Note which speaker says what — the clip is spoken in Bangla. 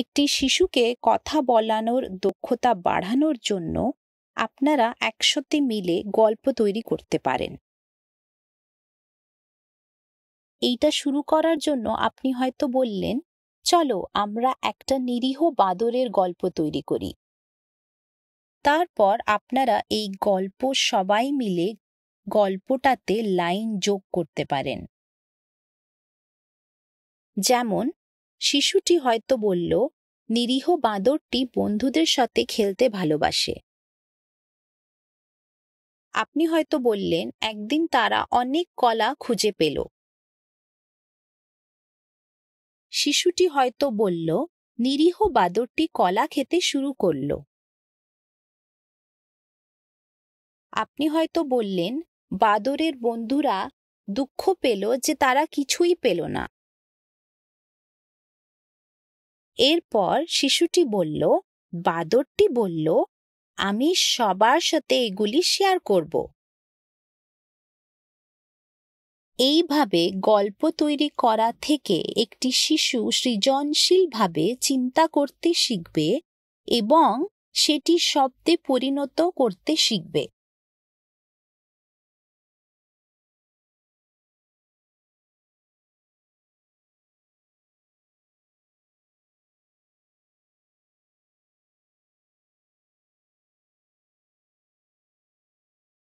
Speaker 1: একটি শিশুকে কথা বলানোর দক্ষতা বাড়ানোর জন্য আপনারা একসাথে মিলে গল্প তৈরি করতে পারেন এইটা শুরু করার জন্য আপনি হয়তো বললেন চলো আমরা একটা নিরীহ বাঁদরের গল্প তৈরি করি তারপর আপনারা এই গল্প সবাই মিলে গল্পটাতে লাইন যোগ করতে পারেন যেমন শিশুটি হয়তো বলল নিরীহ বাঁদরটি বন্ধুদের সাথে খেলতে ভালোবাসে আপনি হয়তো বললেন একদিন তারা অনেক কলা খুঁজে পেল শিশুটি হয়তো বলল নিরীহ বাদরটি কলা খেতে শুরু করল আপনি হয়তো বললেন বাদরের বন্ধুরা দুঃখ পেল যে তারা কিছুই পেল না এরপর শিশুটি বলল বাদরটি বলল আমি সবার সাথে এগুলি শেয়ার করব এইভাবে গল্প তৈরি করা থেকে একটি শিশু সৃজনশীলভাবে চিন্তা করতে শিখবে এবং সেটি শব্দে পরিণত করতে শিখবে